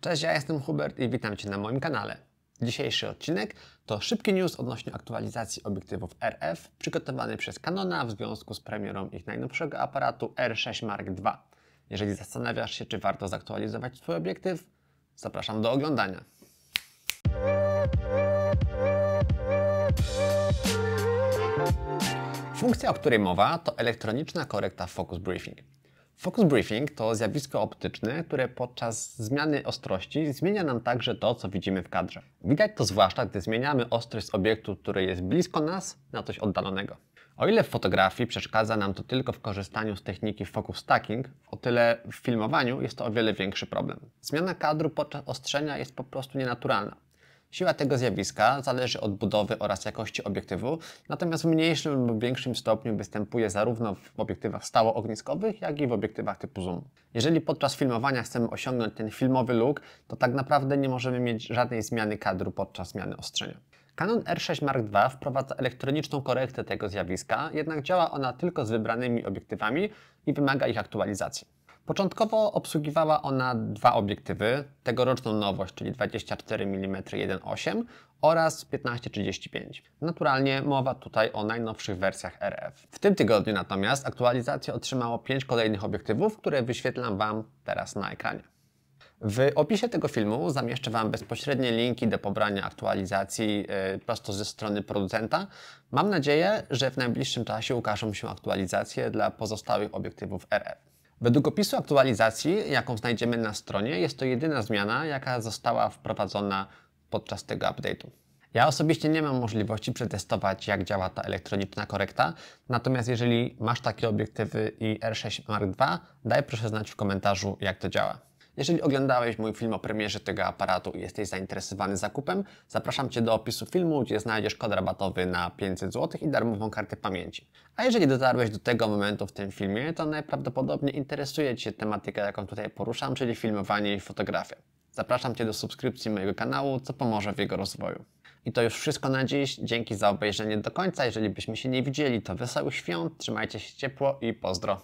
Cześć, ja jestem Hubert i witam Cię na moim kanale. Dzisiejszy odcinek to szybki news odnośnie aktualizacji obiektywów RF przygotowany przez Canona w związku z premierą ich najnowszego aparatu R6 Mark II. Jeżeli zastanawiasz się, czy warto zaktualizować swój obiektyw, zapraszam do oglądania. Funkcja, o której mowa, to elektroniczna korekta Focus Briefing. Focus briefing to zjawisko optyczne, które podczas zmiany ostrości zmienia nam także to, co widzimy w kadrze. Widać to zwłaszcza, gdy zmieniamy ostrość obiektu, który jest blisko nas, na coś oddalonego. O ile w fotografii przeszkadza nam to tylko w korzystaniu z techniki focus stacking, o tyle w filmowaniu jest to o wiele większy problem. Zmiana kadru podczas ostrzenia jest po prostu nienaturalna. Siła tego zjawiska zależy od budowy oraz jakości obiektywu, natomiast w mniejszym lub większym stopniu występuje zarówno w obiektywach stałoogniskowych, jak i w obiektywach typu zoom. Jeżeli podczas filmowania chcemy osiągnąć ten filmowy look, to tak naprawdę nie możemy mieć żadnej zmiany kadru podczas zmiany ostrzenia. Canon R6 Mark II wprowadza elektroniczną korektę tego zjawiska, jednak działa ona tylko z wybranymi obiektywami i wymaga ich aktualizacji. Początkowo obsługiwała ona dwa obiektywy, tegoroczną nowość, czyli 24 mm 1.8 oraz 15-35. Naturalnie mowa tutaj o najnowszych wersjach RF. W tym tygodniu natomiast aktualizację otrzymało 5 kolejnych obiektywów, które wyświetlam Wam teraz na ekranie. W opisie tego filmu zamieszczę Wam bezpośrednie linki do pobrania aktualizacji yy, prosto ze strony producenta. Mam nadzieję, że w najbliższym czasie ukażą się aktualizacje dla pozostałych obiektywów RF. Według opisu aktualizacji, jaką znajdziemy na stronie, jest to jedyna zmiana, jaka została wprowadzona podczas tego update'u. Ja osobiście nie mam możliwości przetestować, jak działa ta elektroniczna korekta, natomiast jeżeli masz takie obiektywy i R6 Mark II, daj proszę znać w komentarzu, jak to działa. Jeżeli oglądałeś mój film o premierze tego aparatu i jesteś zainteresowany zakupem, zapraszam Cię do opisu filmu, gdzie znajdziesz kod rabatowy na 500 zł i darmową kartę pamięci. A jeżeli dotarłeś do tego momentu w tym filmie, to najprawdopodobniej interesuje Cię tematyka, jaką tutaj poruszam, czyli filmowanie i fotografia. Zapraszam Cię do subskrypcji mojego kanału, co pomoże w jego rozwoju. I to już wszystko na dziś. Dzięki za obejrzenie do końca. Jeżeli byśmy się nie widzieli, to wesołych świąt, trzymajcie się ciepło i pozdro.